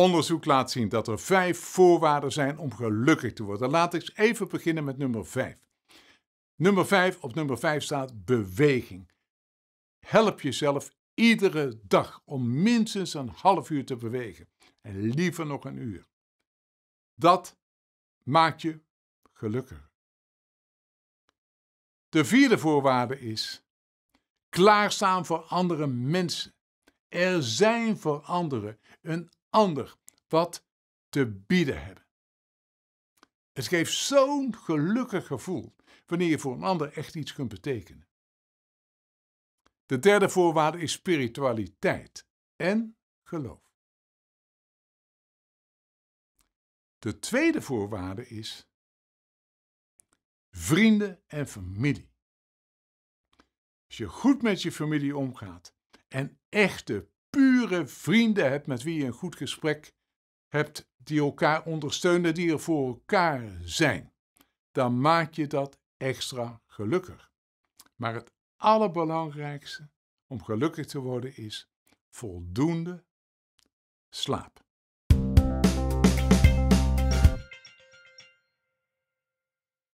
Onderzoek laat zien dat er vijf voorwaarden zijn om gelukkig te worden. Laat ik even beginnen met nummer vijf. Nummer vijf, op nummer vijf staat beweging. Help jezelf iedere dag om minstens een half uur te bewegen. En liever nog een uur. Dat maakt je gelukkiger. De vierde voorwaarde is klaarstaan voor andere mensen. Er zijn voor anderen. Een ander wat te bieden hebben. Het geeft zo'n gelukkig gevoel wanneer je voor een ander echt iets kunt betekenen. De derde voorwaarde is spiritualiteit en geloof. De tweede voorwaarde is vrienden en familie. Als je goed met je familie omgaat en echte vrienden hebt met wie je een goed gesprek hebt, die elkaar ondersteunen, die er voor elkaar zijn, dan maak je dat extra gelukkig. Maar het allerbelangrijkste om gelukkig te worden is voldoende slaap.